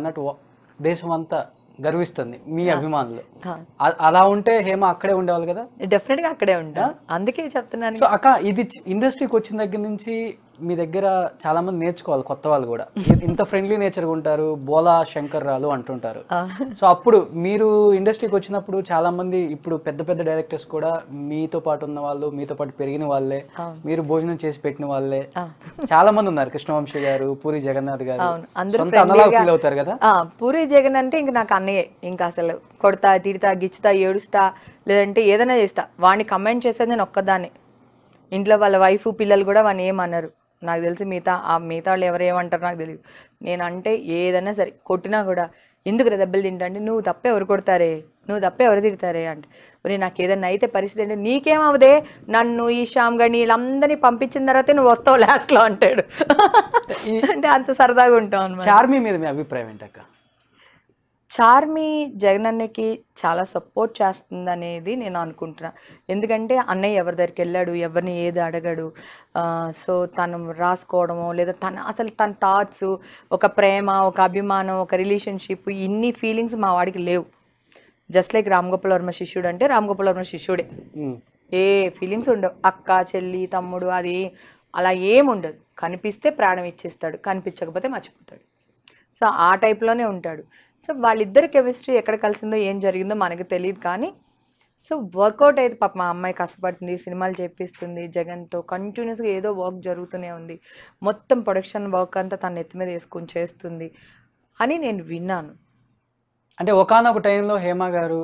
అన్నట్టు దేశం అంతా గర్విస్తుంది మీ అభిమానులు అలా ఉంటే హేమ అక్కడే ఉండేవాళ్ళు కదా డెఫినెట్ గా అక్కడే ఉంటా అందుకే చెప్తున్నాను సో అక్క ఇది ఇండస్ట్రీకి వచ్చిన దగ్గర నుంచి మీ దగ్గర చాలా మంది నేర్చుకోవాలి కొత్త వాళ్ళు కూడా ఇంత ఫ్రెండ్లీ నేచర్ ఉంటారు బోలా శంకర్ రాలు అంటుంటారు సో అప్పుడు మీరు ఇండస్ట్రీకి వచ్చినప్పుడు చాలా మంది ఇప్పుడు పెద్ద పెద్ద డైరెక్టర్స్ కూడా మీతో పాటు ఉన్న వాళ్ళు మీతో పాటు పెరిగిన వాళ్ళే మీరు భోజనం చేసి పెట్టిన వాళ్ళే చాలా మంది ఉన్నారు కృష్ణవంశీ గారు పూరి జగన్నాథ్ గారు ఫీల్ అవుతారు కదా పూరి జగన్ అంటే ఇంకా నాకు అన్నయ్యే ఇంకా అసలు కొడతా తిడతా గిచ్చుతా ఏడుస్తా లేదంటే ఏదైనా చేస్తా వాడిని కమెంట్ చేసేది నేను ఒక్కదాన్ని ఇంట్లో వాళ్ళ వైఫ్ పిల్లలు కూడా వాళ్ళు ఏమన్నారు నాకు తెలిసి మిగతా ఆ మిగతా వాళ్ళు ఎవరేమంటారు నాకు తెలియదు నేనంటే ఏదైనా సరే కొట్టినా కూడా ఎందుకు దెబ్బలు తింటండి నువ్వు తప్పే ఎవరు కొడతారే నువ్వు తప్పే ఎవరు తిడతారే అంటే మరి నాకు ఏదైనా అయితే పరిస్థితి అంటే నీకేమవుదే నన్ను ఈ శ్యామ్ గని వీళ్ళందరినీ పంపించిన తర్వాతే నువ్వు వస్తావు లాస్ట్లో అంటాడు అంటే అంత సరదాగా ఉంటావు చార్మీ మీద మీ అభిప్రాయం ఏంటక్క చార్మి జగన్ అన్నకి చాలా సపోర్ట్ చేస్తుంది అనేది నేను అనుకుంటున్నా ఎందుకంటే అన్నయ్య ఎవరి దగ్గరికి వెళ్ళాడు ఎవరిని ఏది అడగడు సో తను రాసుకోవడమో లేదా తన అసలు తన థాట్స్ ఒక ప్రేమ ఒక అభిమానం ఒక రిలేషన్షిప్ ఇన్ని ఫీలింగ్స్ మా వాడికి లేవు జస్ట్ లైక్ రామ్ గోపాల్ వర్మ శిష్యుడు అంటే రామ్ గోపాల్ వర్మ శిష్యుడే ఏ ఫీలింగ్స్ ఉండవు అక్క చెల్లి తమ్ముడు అది అలా ఏముండదు కనిపిస్తే ప్రాణం ఇచ్చేస్తాడు కనిపించకపోతే మర్చిపోతాడు సో ఆ టైప్లోనే ఉంటాడు సో వాళ్ళిద్దరు కెమిస్ట్రీ ఎక్కడ కలిసిందో ఏం జరిగిందో మనకు తెలియదు కానీ సో వర్కౌట్ అయితే పాప మా అమ్మాయి కష్టపడుతుంది సినిమాలు చేపిస్తుంది జగన్తో కంటిన్యూస్గా ఏదో వర్క్ జరుగుతూనే ఉంది మొత్తం ప్రొడక్షన్ వర్క్ అంతా తన ఎత్తి మీద వేసుకుని చేస్తుంది అని నేను విన్నాను అంటే ఒకనొక టైంలో హేమ గారు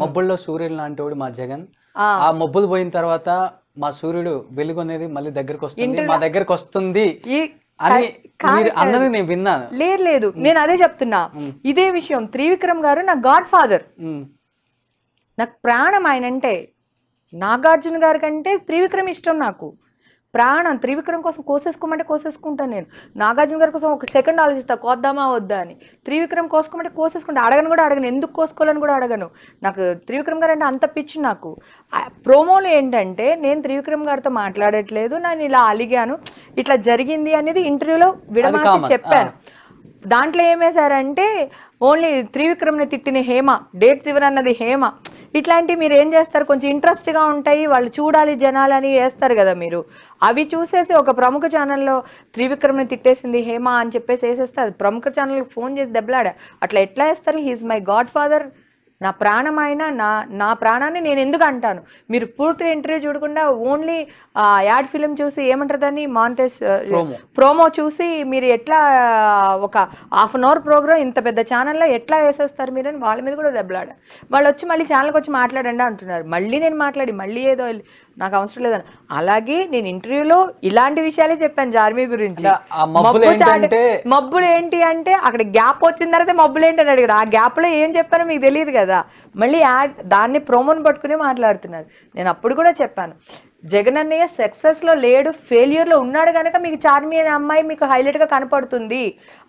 మబ్బుల్లో సూర్యుడు లాంటి వాడు మా జగన్ ఆ మబ్బులు పోయిన తర్వాత మా సూర్యుడు వెలుగు అనేది మళ్ళీ దగ్గరకు వస్తుంది మా దగ్గరకు వస్తుంది అని లేదు లేదు నేను అదే చెప్తున్నా ఇదే విషయం త్రివిక్రమ్ గారు నా గాడ్ ఫాదర్ నాకు ప్రాణం ఆయన అంటే నాగార్జున గారి కంటే త్రివిక్రమ్ ఇష్టం నాకు ప్రాణం త్రివిక్రమ్ కోసం కోసేసుకోమంటే కోసేసుకుంటాను నేను నాగార్జున గారి కోసం ఒక సెకండ్ ఆలోచిస్తా కోద్దామా వద్దా అని త్రివిక్రమ్ కోసుకోమంటే కోసేసుకుంటా అడగను కూడా అడగను ఎందుకు కోసుకోవాలని కూడా అడగను నాకు త్రివిక్రమ్ గారు అంటే అంత పిచ్చి నాకు ప్రోమోలు ఏంటంటే నేను త్రివిక్రమ్ గారితో మాట్లాడట్లేదు నేను ఇలా అలిగాను ఇట్లా జరిగింది అనేది ఇంటర్వ్యూలో విడమా చెప్పాను దాంట్లో ఏమేశారంటే ఓన్లీ త్రివిక్రమ్ని తిట్టిన హేమ డేట్స్ ఇవ్వనన్నది హేమ ఇట్లాంటివి మీరు ఏం చేస్తారు కొంచెం ఇంట్రెస్ట్గా ఉంటాయి వాళ్ళు చూడాలి జనాలని వేస్తారు కదా మీరు అవి చూసేసి ఒక ప్రముఖ ఛానల్లో త్రివిక్రమ్ని తిట్టేసింది హేమ అని చెప్పేసి వేసేస్తారు ప్రముఖ ఛానల్కి ఫోన్ చేసి దెబ్బలాడా అట్లా ఎట్లా వేస్తారు హీఈస్ మై గాడ్ ఫాదర్ నా ప్రాణమైనా నా నా ప్రాణాన్ని నేను ఎందుకు అంటాను మీరు పూర్తి ఇంటర్వ్యూ చూడకుండా ఓన్లీ ఆ యాడ్ ఫిలిం చూసి ఏమంటారు దాన్ని మాంతేస్ ప్రోమో చూసి మీరు ఎట్లా ఒక హాఫ్ అన్ అవర్ ప్రోగ్రామ్ ఇంత పెద్ద ఛానల్లో ఎట్లా వేసేస్తారు మీరు అని వాళ్ళ మీద కూడా దెబ్బలాడ వాళ్ళు వచ్చి మళ్ళీ ఛానల్కి వచ్చి మాట్లాడండి అంటున్నారు మళ్ళీ నేను మాట్లాడి మళ్ళీ ఏదో నాకు అవసరం లేదని అలాగే నేను ఇంటర్వ్యూలో ఇలాంటి విషయాలే చెప్పాను జార్మీ గురించి మబ్బులు ఏంటి అంటే అక్కడ గ్యాప్ వచ్చిన తర్వాత మబ్బులు ఏంటి అని అడిగారు ఆ గ్యాప్ లో ఏం చెప్పారో మీకు తెలియదు కదా కదా మళ్ళీ యాడ్ దాన్ని ప్రోమోని పట్టుకుని మాట్లాడుతున్నారు నేను అప్పుడు కూడా చెప్పాను జగన్ అన్నయ్య సక్సెస్లో లేడు ఫెయిల్యూర్లో ఉన్నాడు కనుక మీకు చార్మి అనే అమ్మాయి మీకు హైలైట్గా కనపడుతుంది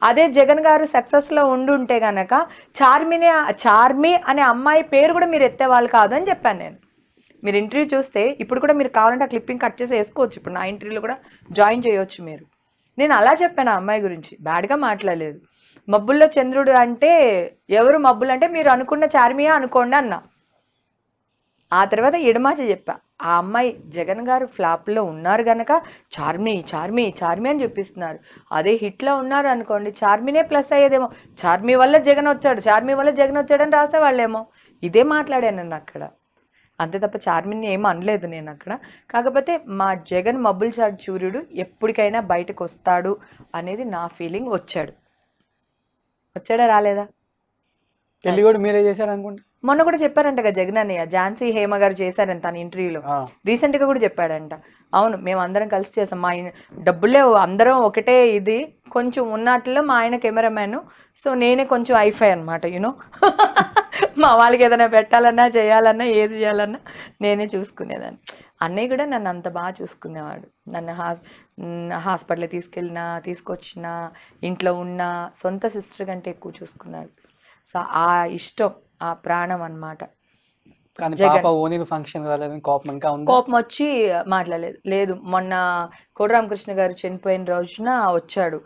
అదే జగన్ గారు సక్సెస్లో ఉండుంటే కనుక చార్మినే చార్మి అనే అమ్మాయి పేరు కూడా మీరు ఎత్తేవాళ్ళు కాదు అని చెప్పాను నేను మీరు ఇంటర్వ్యూ చూస్తే ఇప్పుడు కూడా మీరు కావాలంటే ఆ క్లిప్పింగ్ కట్ చేసి వేసుకోవచ్చు ఇప్పుడు నా ఇంటర్వ్యూలో కూడా జాయిన్ చేయవచ్చు మీరు నేను అలా చెప్పాను ఆ అమ్మాయి గురించి బ్యాడ్గా మాట్లాడలేదు మబ్బుల్లో చంద్రుడు అంటే ఎవరు మబ్బులు అంటే మీరు అనుకున్న చార్మియా అనుకోండి అన్న ఆ తర్వాత ఎడమాచి చెప్పా ఆ అమ్మాయి జగన్ గారు ఫ్లాప్లో ఉన్నారు గనక చార్మి చార్మి చార్మి అని చూపిస్తున్నారు అదే హిట్లో ఉన్నారు అనుకోండి చార్మినే ప్లస్ అయ్యేదేమో చార్మి వల్ల జగన్ వచ్చాడు చార్మి వల్ల జగన్ వచ్చాడని రాసేవాళ్ళేమో ఇదే మాట్లాడాను అక్కడ అంతే తప్ప చార్మిని ఏం అనలేదు నేను అక్కడ కాకపోతే మా జగన్ మబ్బుల్ చాడు సూర్యుడు ఎప్పటికైనా బయటకు వస్తాడు అనేది నా ఫీలింగ్ వచ్చాడు వచ్చాడా రాలేదా పెళ్లి కూడా మీరే చేశారు అనుకుంటా మొన్న కూడా చెప్పారంట కదా జగన్ అన్నయ్య ఝాన్సీ హేమ గారు చేశారంట తన ఇంటర్వ్యూలో రీసెంట్ గా కూడా చెప్పాడంట అవును మేము అందరం కలిసి చేసాం మా డబ్బులే అందరం ఒకటే ఇది కొంచెం ఉన్నట్లో మా ఆయన కెమెరామ్యాన్ సో నేనే కొంచెం ఐఫై అనమాట యూనో మా వాళ్ళకి ఏదైనా పెట్టాలన్నా చేయాలన్నా ఏది చేయాలన్నా నేనే చూసుకునేదాన్ని అన్నయ్య కూడా నన్ను అంత బాగా చూసుకునేవాడు నన్ను హాస్ హాస్పిటల్ తీసుకెళ్ళినా తీసుకొచ్చిన ఇంట్లో ఉన్న సొంత సిస్టర్ కంటే ఎక్కువ చూసుకున్నాడు సో ఆ ఇష్టం ఆ ప్రాణం అనమాట ఫంక్షన్ కోపం ఇంకా కోపం వచ్చి మాట్లాడలేదు లేదు మొన్న కోడరామకృష్ణ గారు చనిపోయిన రోజున వచ్చాడు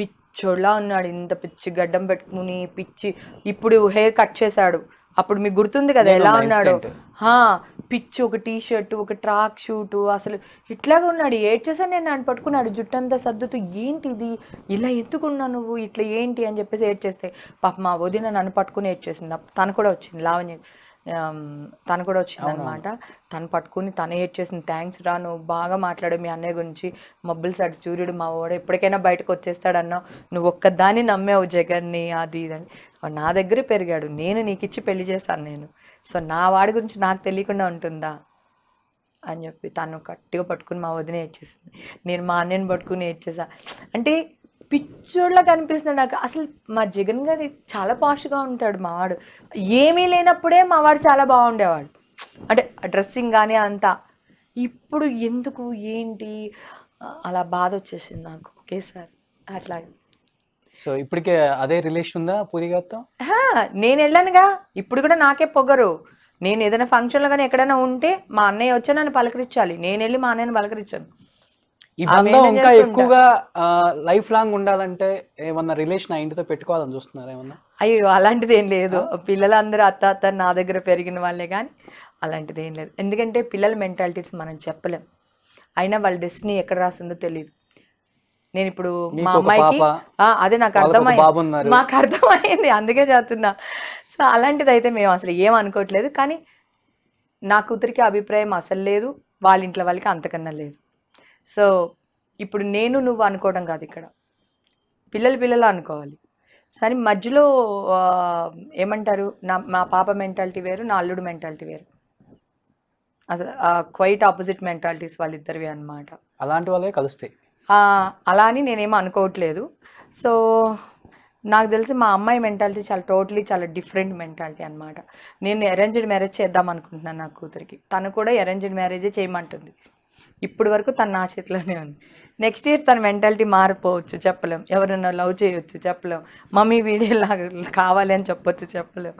పిచ్చోడ్లా ఉన్నాడు ఇంత పిచ్చి గడ్డం పెట్టుకుని పిచ్చి ఇప్పుడు హెయిర్ కట్ చేశాడు అప్పుడు మీకు గుర్తుంది కదా ఎలా ఉన్నాడు హా పిచ్చి ఒక టీ షర్ట్ ఒక ట్రాక్ షూటు అసలు ఇట్లాగా ఉన్నాడు ఏడ్చేసా నేను ఆయన పట్టుకున్నాడు జుట్టంతా సర్దుతూ ఏంటి ఇది ఇలా ఎత్తుకున్నా నువ్వు ఇట్లా ఏంటి అని చెప్పేసి ఏడ్చేస్తాయి పాప మా వదిన నన్ను పట్టుకుని ఏడ్చేసింది తను కూడా వచ్చింది లావణ్య తను కూడా వచ్చింది అనమాట తను పట్టుకుని తను ఏడ్చేసింది థ్యాంక్స్ రా నువ్వు బాగా మాట్లాడు మీ అన్నయ్య గురించి మబ్బుల్ సార్ సూర్యుడు మా వాడు ఎప్పటికైనా బయటకు వచ్చేస్తాడన్నావు నువ్వు ఒక్కదాన్ని నమ్మేవు జగన్ని అది ఇది అని నా దగ్గర పెరిగాడు నేను నీకు ఇచ్చి పెళ్లి చేస్తాను నేను సో నా వాడి గురించి నాకు తెలియకుండా ఉంటుందా అని చెప్పి తను గట్టిగా పట్టుకుని మా వదిన ఏడ్చేసింది నేను మా అన్నని పట్టుకుని ఏడ్చేసా అంటే పిచ్చోడ్లా కనిపిస్తున్నాడు నాకు అసలు మా జగన్ గారి చాలా పాష్గా ఉంటాడు మావాడు ఏమీ లేనప్పుడే మావాడు చాలా బాగుండేవాడు అంటే డ్రెస్సింగ్ కానీ అంతా ఇప్పుడు ఎందుకు ఏంటి అలా బాధ వచ్చేసింది నాకు ఓకే సార్ అట్లాగే సో ఇప్పటికే అదే రిలేషన్ ఉందా పూరి గారితో నేను వెళ్ళానుగా ఇప్పుడు కూడా నాకే పొగరు నేను ఏదైనా ఫంక్షన్ లో కానీ ఎక్కడైనా ఉంటే మా అన్నయ్య వచ్చి నన్ను పలకరించాలి నేను వెళ్ళి మా అన్నయ్యని పలకరించాను ఈ బంధం ఇంకా ఎక్కువగా లైఫ్ లాంగ్ ఉండాలంటే ఏమన్నా రిలేషన్ ఆ ఇంటితో పెట్టుకోవాలని చూస్తున్నారు ఏమన్నా అయ్యో అలాంటిది ఏం లేదు పిల్లలందరూ అత్త అత్త నా దగ్గర పెరిగిన వాళ్ళే కానీ అలాంటిది ఏం లేదు ఎందుకంటే పిల్లల మెంటాలిటీస్ మనం చెప్పలేం అయినా వాళ్ళ డెస్టినీ ఎక్కడ రాసిందో తెలియదు నేను ఇప్పుడు మా అమ్మాయికి అదే నాకు అర్థమైంది మాకు అర్థమైంది అందుకే చదువుతున్నా సో అలాంటిది అయితే మేము అసలు ఏం అనుకోవట్లేదు కానీ నా కూతురికి అభిప్రాయం అసలు లేదు వాళ్ళ ఇంట్లో వాళ్ళకి అంతకన్నా లేదు సో ఇప్పుడు నేను నువ్వు అనుకోవడం కాదు ఇక్కడ పిల్లలు పిల్లలు అనుకోవాలి సరే మధ్యలో ఏమంటారు నా మా పాప మెంటాలిటీ వేరు నా అల్లుడు మెంటాలిటీ వేరు అసలు క్వైట్ ఆపోజిట్ మెంటాలిటీస్ వాళ్ళిద్దరివి అనమాట అలాంటి వాళ్ళే కలుస్తాయి అలా అని నేనేమో అనుకోవట్లేదు సో నాకు తెలిసి మా అమ్మాయి మెంటాలిటీ చాలా టోటలీ చాలా డిఫరెంట్ మెంటాలిటీ అనమాట నేను అరేంజ్డ్ మ్యారేజ్ చేద్దాం అనుకుంటున్నాను నా కూతురికి తను కూడా అరేంజ్డ్ మ్యారేజే చేయమంటుంది ఇప్పటి వరకు తను నా చేతిలోనే ఉంది నెక్స్ట్ ఇయర్ తన మెంటాలిటీ మారిపోవచ్చు చెప్పలేం ఎవరైనా లవ్ చేయొచ్చు చెప్పలేం మమ్మీ వీడియో లాగా కావాలి అని చెప్పొచ్చు చెప్పలేం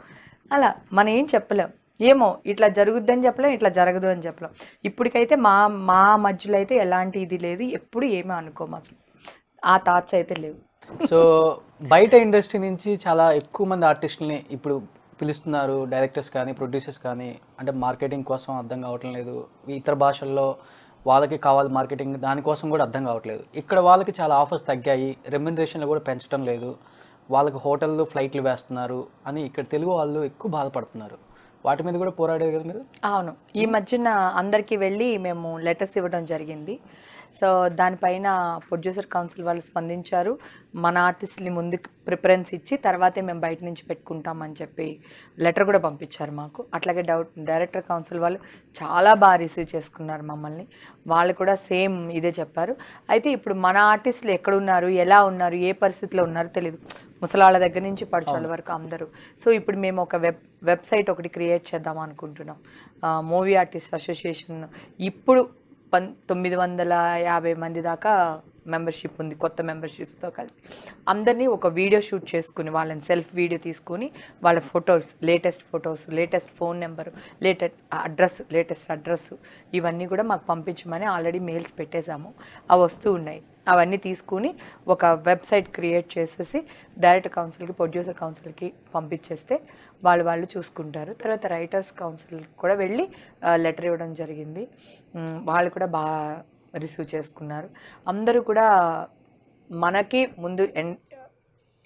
అలా మనం ఏం చెప్పలేం ఏమో ఇట్లా జరుగుద్దని చెప్పలేం ఇట్లా జరగదు అని చెప్పలేం ఇప్పటికైతే మా మా మధ్యలో అయితే ఎలాంటి ఇది లేదు ఎప్పుడు ఏమీ అసలు ఆ థాట్స్ అయితే లేవు సో బయట ఇండస్ట్రీ నుంచి చాలా ఎక్కువ మంది ఆర్టిస్టులని ఇప్పుడు పిలుస్తున్నారు డైరెక్టర్స్ కానీ ప్రొడ్యూసర్స్ కానీ అంటే మార్కెటింగ్ కోసం అర్థం కావటం లేదు ఇతర భాషల్లో వాళ్ళకి కావాలి మార్కెటింగ్ దానికోసం కూడా అర్థం కావట్లేదు ఇక్కడ వాళ్ళకి చాలా ఆఫర్స్ తగ్గాయి రెమ్యునరేషన్లు కూడా పెంచడం లేదు వాళ్ళకి హోటళ్ళు ఫ్లైట్లు వేస్తున్నారు అని ఇక్కడ తెలుగు వాళ్ళు ఎక్కువ బాధపడుతున్నారు వాటి మీద కూడా పోరాడారు కదా మీరు అవును ఈ మధ్యన అందరికీ వెళ్ళి మేము లెటర్స్ ఇవ్వడం జరిగింది సో దానిపైన ప్రొడ్యూసర్ కౌన్సిల్ వాళ్ళు స్పందించారు మన ఆర్టిస్ట్ని ముందుకు ప్రిఫరెన్స్ ఇచ్చి తర్వాతే మేము బయట నుంచి పెట్టుకుంటామని చెప్పి లెటర్ కూడా పంపించారు మాకు అట్లాగే డౌట్ డైరెక్టర్ కౌన్సిల్ వాళ్ళు చాలా బాగా రిసీవ్ చేసుకున్నారు మమ్మల్ని వాళ్ళు కూడా సేమ్ ఇదే చెప్పారు అయితే ఇప్పుడు మన ఆర్టిస్టులు ఎక్కడున్నారు ఎలా ఉన్నారు ఏ పరిస్థితిలో ఉన్నారో తెలియదు ముసలాళ్ళ దగ్గర నుంచి పడుచోళ్ళ వరకు అందరూ సో ఇప్పుడు మేము ఒక వెబ్ వెబ్సైట్ ఒకటి క్రియేట్ చేద్దాం అనుకుంటున్నాం మూవీ ఆర్టిస్ట్ అసోసియేషన్ ఇప్పుడు పన్ తొమ్మిది వందల యాభై మంది దాకా మెంబర్షిప్ ఉంది కొత్త మెంబర్షిప్స్తో కలిపి అందరినీ ఒక వీడియో షూట్ చేసుకుని వాళ్ళని సెల్ఫ్ వీడియో తీసుకుని వాళ్ళ photos latest photos latest phone number latest address latest address ఇవన్నీ కూడా మాకు పంపించమని ఆల్రెడీ మెయిల్స్ పెట్టేశాము అవి వస్తూ ఉన్నాయి అవన్నీ తీసుకుని ఒక వెబ్సైట్ క్రియేట్ చేసేసి డైరెక్ట్ కౌన్సిల్కి ప్రొడ్యూసర్ కౌన్సిల్కి పంపించేస్తే వాళ్ళు వాళ్ళు చూసుకుంటారు తర్వాత రైటర్స్ కౌన్సిల్ కూడా వెళ్ళి లెటర్ ఇవ్వడం జరిగింది వాళ్ళు కూడా బాగా రిసీవ్ చేసుకున్నారు అందరూ కూడా మనకి ముందు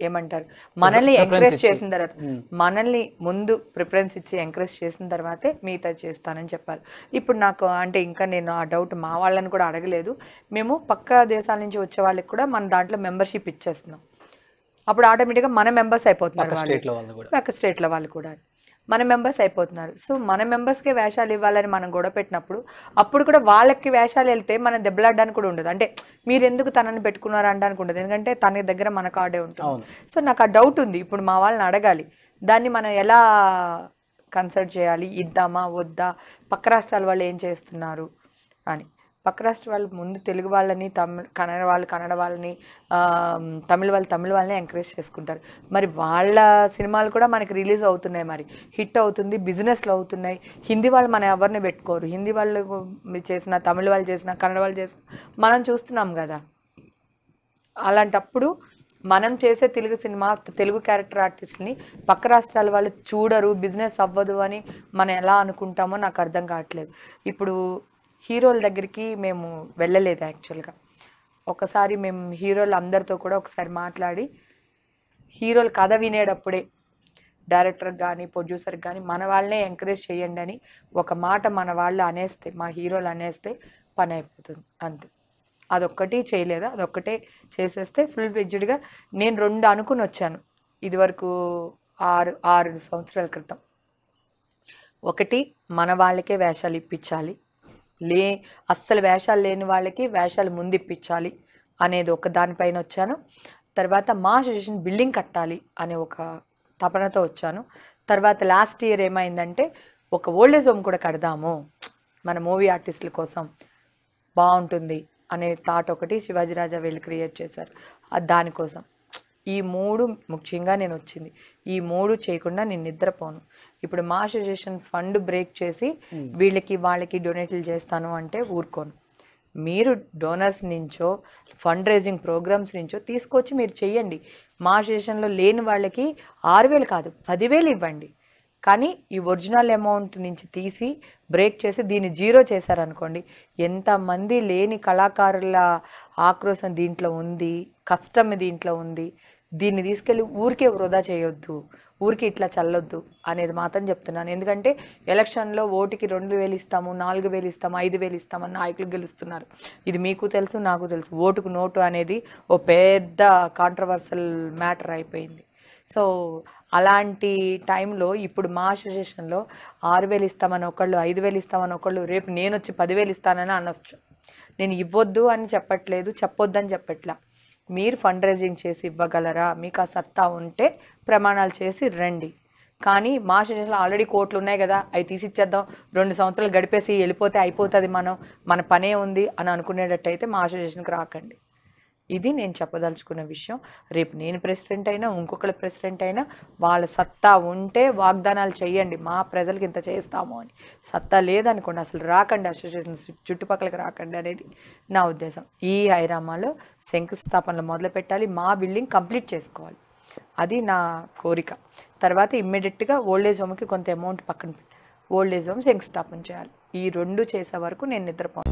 ఏమంటారు మనల్ని ఎంకరేజ్ చేసిన తర్వాత మనల్ని ముందు ప్రిఫరెన్స్ ఇచ్చి ఎంకరేజ్ చేసిన తర్వాతే మిగతా చేస్తానని చెప్పారు ఇప్పుడు నాకు అంటే ఇంకా నేను ఆ డౌట్ మా వాళ్ళని కూడా అడగలేదు మేము పక్క దేశాల నుంచి వచ్చే వాళ్ళకి కూడా మన దాంట్లో మెంబర్షిప్ ఇచ్చేస్తున్నాం అప్పుడు ఆటోమేటిక్గా మన మెంబర్స్ అయిపోతున్నారు పక్క స్టేట్లో వాళ్ళు కూడా మన మెంబర్స్ అయిపోతున్నారు సో మన మెంబర్స్కే వేషాలు ఇవ్వాలని మనం గొడవ పెట్టినప్పుడు అప్పుడు కూడా వాళ్ళకి వేషాలు వెళ్తే మనం దెబ్బలాడడానికి కూడా ఉండదు అంటే మీరు ఎందుకు తనని పెట్టుకున్నారు అనడానికి ఉండదు ఎందుకంటే తన దగ్గర మన కార్డే ఉంటుంది సో నాకు ఆ డౌట్ ఉంది ఇప్పుడు మా వాళ్ళని అడగాలి దాన్ని మనం ఎలా కన్సల్ట్ చేయాలి ఇద్దామా వద్దా పక్క రాష్ట్రాల వాళ్ళు ఏం చేస్తున్నారు అని పక్క రాష్ట్ర వాళ్ళు ముందు తెలుగు వాళ్ళని తమిళ కన్నడ వాళ్ళు కన్నడ వాళ్ళని తమిళ వాళ్ళు తమిళ వాళ్ళని ఎంకరేజ్ చేసుకుంటారు మరి వాళ్ళ సినిమాలు కూడా మనకి రిలీజ్ అవుతున్నాయి మరి హిట్ అవుతుంది బిజినెస్లు అవుతున్నాయి హిందీ వాళ్ళు మనం ఎవరిని పెట్టుకోరు హిందీ వాళ్ళు చేసిన తమిళ వాళ్ళు చేసిన కన్నడ వాళ్ళు చేసిన మనం చూస్తున్నాం కదా అలాంటప్పుడు మనం చేసే తెలుగు సినిమా తెలుగు క్యారెక్టర్ ఆర్టిస్ట్ని పక్క రాష్ట్రాల వాళ్ళు చూడరు బిజినెస్ అవ్వదు అని మనం ఎలా అనుకుంటామో నాకు అర్థం కావట్లేదు ఇప్పుడు హీరోల దగ్గరికి మేము వెళ్ళలేదు యాక్చువల్గా ఒకసారి మేము హీరోలు అందరితో కూడా ఒకసారి మాట్లాడి హీరోల కథ వినేటప్పుడే డైరెక్టర్ కానీ ప్రొడ్యూసర్ కానీ మన వాళ్ళనే ఎంకరేజ్ చేయండి అని ఒక మాట మన వాళ్ళు అనేస్తే మా హీరోలు అనేస్తే పని అయిపోతుంది అంతే అదొక్కటి చేయలేదు అదొక్కటే చేసేస్తే ఫుల్ ఫ్లెడ్జ్డ్గా నేను రెండు అనుకుని వచ్చాను ఇదివరకు ఆరు ఆరు సంవత్సరాల క్రితం ఒకటి మన వాళ్ళకే వేషాలు ఇప్పించాలి లే అస్సలు వేషాలు లేని వాళ్ళకి వేషాలు ముందు ఇప్పించాలి అనేది ఒక దానిపైన వచ్చాను తర్వాత మా అసోసియేషన్ బిల్డింగ్ కట్టాలి అనే ఒక తపనతో వచ్చాను తర్వాత లాస్ట్ ఇయర్ ఏమైందంటే ఒక ఓల్డేజ్ హోమ్ కూడా కడదాము మన మూవీ ఆర్టిస్టుల కోసం బాగుంటుంది అనే థాట్ ఒకటి శివాజీ రాజా వీళ్ళు క్రియేట్ చేశారు దానికోసం ఈ మూడు ముఖ్యంగా నేను వచ్చింది ఈ మూడు చేయకుండా నేను నిద్రపోను ఇప్పుడు మా సజెషన్ ఫండ్ బ్రేక్ చేసి వీళ్ళకి వాళ్ళకి డొనేట్లు చేస్తాను అంటే ఊరుకోను మీరు డోనర్స్ నుంచో ఫండ్ రైజింగ్ ప్రోగ్రామ్స్ నుంచో తీసుకొచ్చి మీరు చేయండి మా సజెషన్లో లేని వాళ్ళకి ఆరు వేలు కాదు పదివేలు ఇవ్వండి కానీ ఈ ఒరిజినల్ అమౌంట్ నుంచి తీసి బ్రేక్ చేసి దీన్ని జీరో చేశారనుకోండి ఎంతమంది లేని కళాకారుల ఆక్రోశం దీంట్లో ఉంది కష్టం దీంట్లో ఉంది దీన్ని తీసుకెళ్ళి ఊరికే వృధా చేయొద్దు ఊరికి ఇట్లా చల్లొద్దు అనేది మాత్రం చెప్తున్నాను ఎందుకంటే ఎలక్షన్లో ఓటుకి రెండు వేలు ఇస్తాము నాలుగు వేలు ఇస్తాము ఐదు వేలు ఇస్తామని నాయకులు గెలుస్తున్నారు ఇది మీకు తెలుసు నాకు తెలుసు ఓటుకు నోటు అనేది ఓ పెద్ద కాంట్రవర్సల్ మ్యాటర్ అయిపోయింది సో అలాంటి టైంలో ఇప్పుడు మా అసోసియేషన్లో ఆరు వేలు ఇస్తామని ఒకళ్ళు ఐదు వేలు ఇస్తామని ఒకళ్ళు రేపు నేను వచ్చి పదివేలు ఇస్తానని అనొచ్చు నేను ఇవ్వద్దు అని చెప్పట్లేదు చెప్పొద్దని చెప్పట్లా మీరు ఫండ్ రైజింగ్ చేసి ఇవ్వగలరా మీకు ఆ సత్తా ఉంటే ప్రమాణాలు చేసి రండి కానీ మా సజెషన్లో ఆల్రెడీ కోట్లు ఉన్నాయి కదా అవి తీసిచ్చేద్దాం రెండు సంవత్సరాలు గడిపేసి వెళ్ళిపోతే అయిపోతుంది మనం మన పనే ఉంది అని అనుకునేటట్టయితే మా సజెషన్కి రాకండి ఇది నేను చెప్పదలుచుకున్న విషయం రేపు నేను ప్రెసిడెంట్ అయినా ఇంకొకళ్ళ ప్రెసిడెంట్ అయినా వాళ్ళ సత్తా ఉంటే వాగ్దానాలు చేయండి మా ప్రజలకు ఇంత చేస్తాము అని సత్తా లేదనుకోండి అసలు రాకండి అసోసియేషన్స్ చుట్టుపక్కలకి రాకండి అనేది నా ఉద్దేశం ఈ హైరామాలో శంకుస్థాపనలు మొదలు పెట్టాలి మా బిల్డింగ్ కంప్లీట్ చేసుకోవాలి అది నా కోరిక తర్వాత ఇమ్మీడియట్గా ఓల్డ్ ఏజ్ హోమ్కి కొంత అమౌంట్ పక్కన ఓల్డ్ ఏజ్ హోమ్ శంకుస్థాపన చేయాలి ఈ రెండు చేసే వరకు నేను నిద్రపో